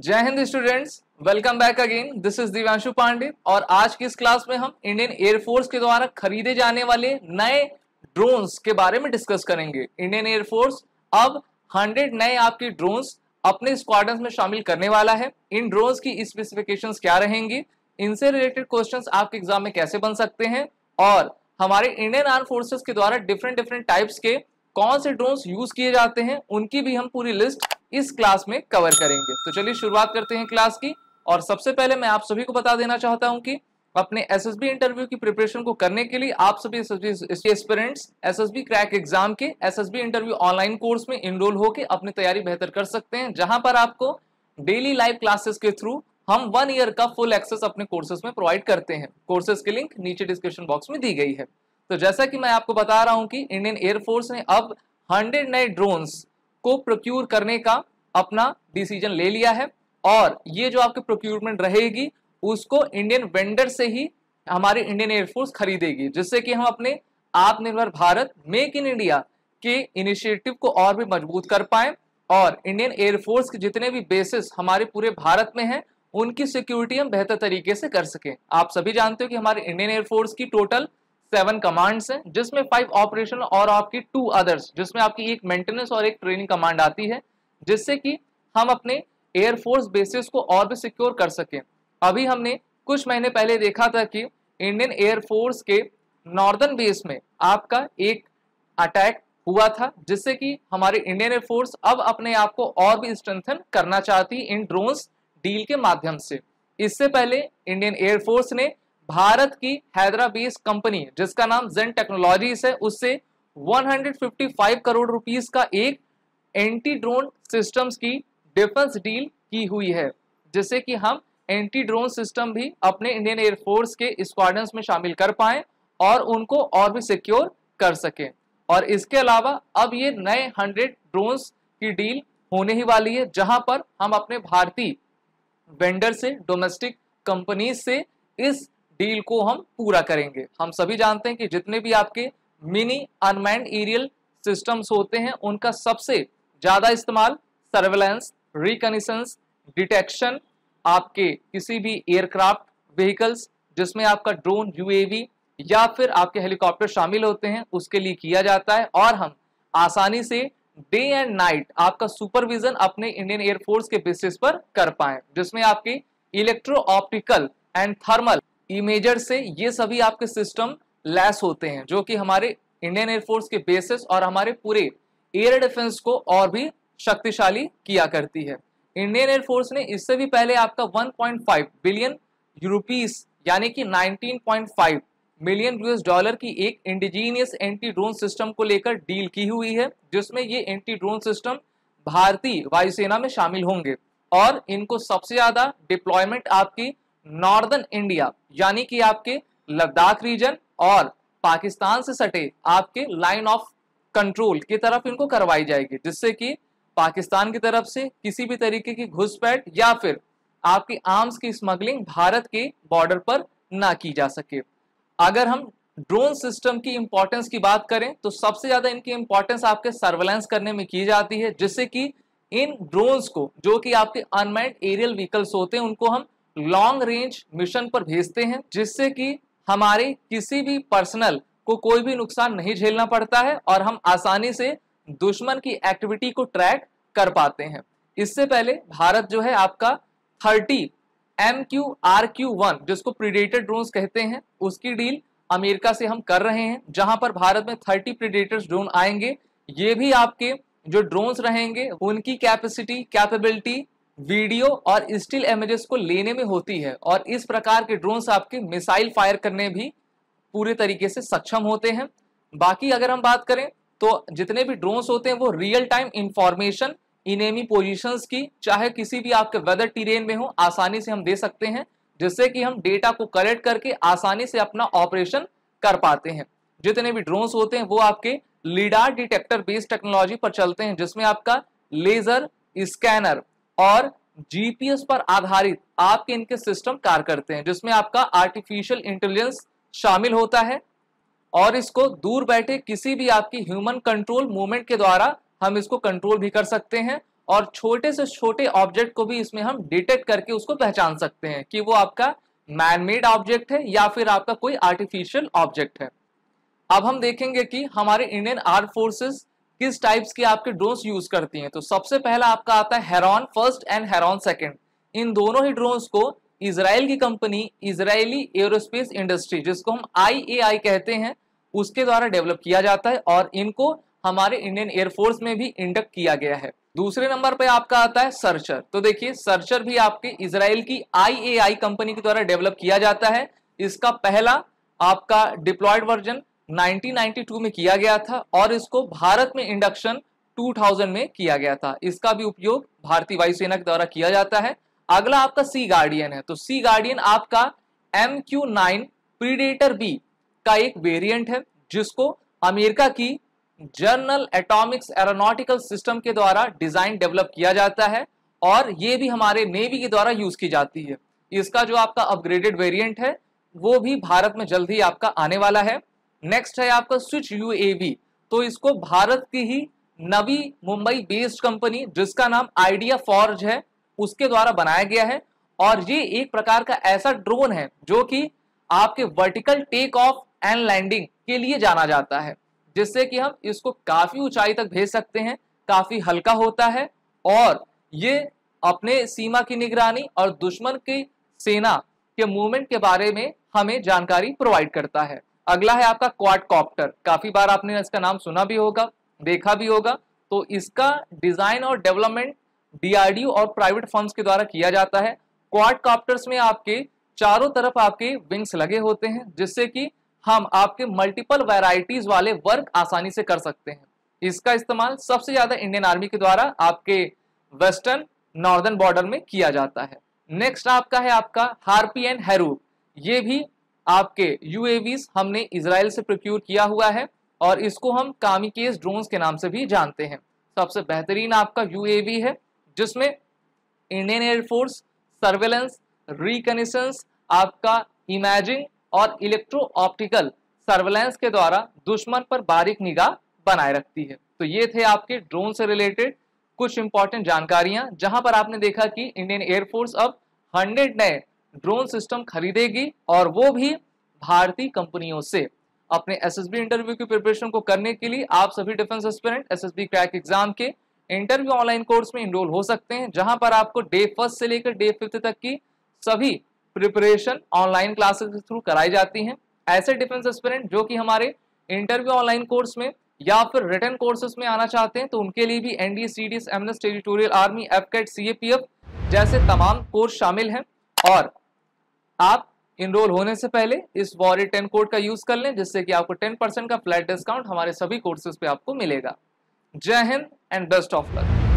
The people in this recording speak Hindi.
जय Hind students welcome back again this is Divyanshu Pandey और आज की इस क्लास में हम इंडियन एयरफोर्स के द्वारा खरीदे जाने वाले नए ड्रोन्स के बारे में डिस्कस करेंगे इंडियन एयरफोर्स अब 100 नए आपके ड्रोन्स अपने स्क्वाडन में शामिल करने वाला है इन ड्रोन्स की स्पेसिफिकेशन क्या रहेंगी इनसे रिलेटेड क्वेश्चन आपके एग्जाम में कैसे बन सकते हैं और हमारे इंडियन आर्म फोर्सेस के द्वारा डिफरेंट डिफरेंट टाइप्स के कौन से ड्रोन्स यूज किए जाते हैं उनकी भी हम पूरी लिस्ट इस क्लास में कवर करेंगे तो चलिए शुरुआत करते हैं क्लास की और सबसे पहले मैं आप सभी को बता देना चाहता हूं कि अपने एसएसबी इंटरव्यू की प्रिपरेशन को करने के लिए आप सभी S S B crack exam के एसएसबी इंटरव्यू ऑनलाइन कोर्स में इनरोल होकर अपनी तैयारी बेहतर कर सकते हैं जहां पर आपको डेली लाइव क्लासेस के थ्रू हम वन ईयर का फुल एक्सेस अपने कोर्सेज में प्रोवाइड करते हैं कोर्सेज की लिंक नीचे डिस्क्रिप्शन बॉक्स में दी गई है तो जैसा कि मैं आपको बता रहा हूं कि इंडियन एयरफोर्स ने अब हंड्रेड नए ड्रोन्स को प्रोक्योर करने का अपना डिसीजन ले लिया है और ये जो आपकी प्रोक्यूरमेंट रहेगी उसको इंडियन वेंडर से ही हमारी इंडियन एयरफोर्स खरीदेगी जिससे कि हम अपने Aatmanirbhar Bharat make in India के इनिशिएटिव को और भी मजबूत कर पाए और इंडियन एयरफोर्स के जितने भी बेसिस हमारे पूरे भारत में हैं उनकी सिक्योरिटी हम बेहतर तरीके से कर सकें आप सभी जानते हो कि हमारे इंडियन एयरफोर्स की टोटल सेवन कमांड्स हैं जिसमें फाइव ऑपरेशन और आपकी टू अदर्स जिसमें आपकी एक मेंटेनेंस और एक ट्रेनिंग कमांड आती है जिससे कि हम अपने एयरफोर्स बेसिस को और भी सिक्योर कर सकें अभी हमने कुछ महीने पहले देखा था कि इंडियन एयरफोर्स के नॉर्दर्न बेस में आपका एक अटैक हुआ था जिससे कि हमारे इंडियन एयरफोर्स अब अपने आप को और भी स्ट्रेंथन करना चाहती इन ड्रोन्स डील के माध्यम से इससे पहले इंडियन एयरफोर्स ने भारत की हैदराबेस कंपनी जिसका नाम जेन टेक्नोलॉजीज है उससे 155 करोड़ रुपीस का एक एंटी ड्रोन सिस्टम्स की डिफेंस डील की हुई है जिससे कि हम एंटी ड्रोन सिस्टम भी अपने इंडियन एयरफोर्स के स्क्वाडन्स में शामिल कर पाए और उनको और भी सिक्योर कर सकें और इसके अलावा अब ये नए हंड्रेड ड्रोन्स की डील होने ही वाली है जहां पर हम अपने भारतीय वेंडर से डोमेस्टिक कंपनीज से इस डील को हम पूरा करेंगे हम सभी जानते हैं कि जितने भी आपके मिनी अनमैंड एरियल सिस्टम्स होते हैं उनका सबसे ज़्यादा इस्तेमाल सर्वेलेंस रिकनिसेंस डिटेक्शन आपके किसी भी एयरक्राफ्ट व्हीकल्स जिसमें आपका ड्रोन यूएवी या फिर आपके हेलीकॉप्टर शामिल होते हैं उसके लिए किया जाता है और हम आसानी से डे एंड नाइट आपका सुपरविजन अपने इंडियन एयरफोर्स के बेसिस पर कर पाए जिसमें आपके electro optical and thermal imager से ये सभी आपके सिस्टम लैस होते हैं जो कि हमारे इंडियन एयरफोर्स के बेसिस और हमारे पूरे एयर डिफेंस को और भी शक्तिशाली किया करती है इंडियन एयरफोर्स ने इससे भी पहले आपका 1.5 बिलियन यूरोपीस यानी कि 19.5 मिलियन यूएस डॉलर की एक इंडिजीनियस एंटी ड्रोन सिस्टम को लेकर डील की हुई है जिसमें ये एंटी ड्रोन सिस्टम भारतीय वायुसेना में शामिल होंगे और इनको सबसे ज्यादा डिप्लॉयमेंट आपकी नॉर्दर्न इंडिया यानी कि आपके लद्दाख रीजन और पाकिस्तान से सटे आपके लाइन ऑफ कंट्रोल की तरफ इनको करवाई जाएगी जिससे कि पाकिस्तान की तरफ से किसी भी तरीके की घुसपैठ या फिर आपकी आर्म्स की स्मगलिंग भारत के बॉर्डर पर ना की जा सके अगर हम ड्रोन सिस्टम की इंपॉर्टेंस की बात करें तो सबसे ज्यादा इनकी इंपॉर्टेंस आपके सर्वेलेंस करने में की जाती है जिससे कि इन ड्रोन्स को जो कि आपके अनमेड एरियल व्हीकल्स होते हैं उनको हम लॉन्ग रेंज मिशन पर भेजते हैं जिससे कि हमारे किसी भी पर्सनल को कोई भी नुकसान नहीं झेलना पड़ता है और हम आसानी से दुश्मन की एक्टिविटी को ट्रैक कर पाते हैं इससे पहले भारत जो है आपका thirty M Q R Q one जिसको प्रीडेटर ड्रोन कहते हैं उसकी डील अमेरिका से हम कर रहे हैं जहां पर भारत में थर्टी प्रीडेटर्स ड्रोन आएंगे ये भी आपके जो ड्रोन्स रहेंगे उनकी कैपेसिटी कैपेबिलिटी वीडियो और स्टिल इमेजेस को लेने में होती है और इस प्रकार के ड्रोन्स आपके मिसाइल फायर करने भी पूरे तरीके से सक्षम होते हैं बाकी अगर हम बात करें तो जितने भी ड्रोन्स होते हैं वो real time information enemy positions की चाहे किसी भी आपके वेदर टीरेन में हो आसानी से हम दे सकते हैं जिससे कि हम डेटा को कलेक्ट करके आसानी से अपना ऑपरेशन कर पाते हैं जितने भी ड्रोन्स होते हैं वो आपके लीडार डिटेक्टर बेस्ड टेक्नोलॉजी पर चलते हैं जिसमें आपका लेजर स्कैनर और जीपीएस पर आधारित आपके इनके सिस्टम कार्य करते हैं जिसमें आपका आर्टिफिशियल इंटेलिजेंस शामिल होता है और इसको दूर बैठे किसी भी आपकी ह्यूमन कंट्रोल मूवमेंट के द्वारा हम इसको कंट्रोल भी कर सकते हैं और छोटे से छोटे ऑब्जेक्ट को भी इसमें हम डिटेक्ट करके उसको पहचान सकते हैं कि वो आपका मैनमेड ऑब्जेक्ट है या फिर आपका कोई आर्टिफिशियल ऑब्जेक्ट है अब हम देखेंगे कि हमारे इंडियन आर्म फोर्सेस किस टाइप्स के आपके ड्रोन्स यूज करती हैं तो सबसे पहला आपका आता है Heron first and Heron second इन दोनों ही ड्रोन्स को इसराइल की कंपनी इसराइली एयरोस्पेस इंडस्ट्री जिसको हम आई कहते हैं उसके द्वारा डेवलप किया जाता है और इनको हमारे इंडियन एयरफोर्स में भी इंडक्ट किया गया है दूसरे नंबर पे आपका आता है सर्चर तो देखिए सर्चर भी आपके इसराइल की आई कंपनी के द्वारा डेवलप किया जाता है इसका पहला आपका डिप्लॉयड वर्जन 1992 में किया गया था और इसको भारत में इंडक्शन 2000 में किया गया था इसका भी उपयोग भारतीय वायुसेना के द्वारा किया जाता है अगला आपका सी गार्डियन है तो सी गार्डियन आपका M Q nine predator B का एक वेरिएंट है जिसको अमेरिका की जर्नल एटॉमिक्स एरोनॉटिकल सिस्टम के द्वारा डिजाइन डेवलप किया जाता है और ये भी हमारे नेवी के द्वारा यूज की जाती है इसका जो आपका अपग्रेडेड वेरियंट है वो भी भारत में जल्द ही आपका आने वाला है नेक्स्ट है आपका स्विच यूएवी तो इसको भारत की ही नवी मुंबई बेस्ड कंपनी जिसका नाम आइडिया फॉर्ज है उसके द्वारा बनाया गया है और ये एक प्रकार का ऐसा ड्रोन है जो कि आपके vertical take off and landing के लिए जाना जाता है जिससे कि हम इसको काफी ऊंचाई तक भेज सकते हैं काफी हल्का होता है और ये अपने सीमा की निगरानी और दुश्मन की सेना के मूवमेंट के बारे में हमें जानकारी प्रोवाइड करता है अगला है आपका क्वाडकॉप्टर काफी बार आपने इसका नाम सुना भी होगा देखा भी होगा तो इसका डिजाइन और डेवलपमेंट डीआरडीओ और प्राइवेट फंड्स के द्वारा किया जाता है क्वाडकॉप्टर्स में आपके चारों तरफ आपके विंग्स लगे होते हैं जिससे कि हम आपके मल्टीपल वैरायटीज वाले वर्क आसानी से कर सकते हैं इसका इस्तेमाल सबसे ज्यादा इंडियन आर्मी के द्वारा आपके वेस्टर्न नॉर्दर्न बॉर्डर में किया जाता है नेक्स्ट आपका है आपका हार्पी एंड हैरू ये भी आपके यूएवीस हमने इसराइल से प्रोक्योर किया हुआ है और इसको हम कामिकेस ड्रोन्स के नाम से भी जानते हैं सबसे बेहतरीन आपका यूएवी है जिसमें इंडियन एयरफोर्स सर्वेलेंस रिकनिसेंस आपका इमेजिंग और इलेक्ट्रो ऑप्टिकल सर्वेलेंस के द्वारा दुश्मन पर बारीक निगाह बनाए रखती है तो ये थे आपके ड्रोन से रिलेटेड कुछ इंपॉर्टेंट जानकारियां जहां पर आपने देखा कि इंडियन एयरफोर्स अब 100 नए ड्रोन सिस्टम खरीदेगी और वो भी भारतीय कंपनियों से अपने एसएसबी इंटरव्यू की प्रिपरेशन को करने के लिए आप सभी defence aspirant SSB crack exam के इंटरव्यू ऑनलाइन कोर्स में इनरोल हो सकते हैं जहां पर आपको डे फर्स्ट से लेकर डे फिफ्थ तक की सभी प्रिपरेशन ऑनलाइन क्लासेस के थ्रू कराई जाती हैं ऐसे डिफेंस एस्पिरेंट जो कि हमारे इंटरव्यू ऑनलाइन कोर्स में या फिर रिटर्न कोर्सेज में आना चाहते हैं तो उनके लिए भी NDA C D S S territorial army AFCAT CAT C जैसे तमाम कोर्स शामिल हैं और आप इनरोल होने से पहले इस वॉरी टेन कोड का यूज कर लें जिससे कि आपको टेन परसेंट का फ्लैट डिस्काउंट हमारे सभी कोर्सेज पे आपको मिलेगा Jai Hind and best of luck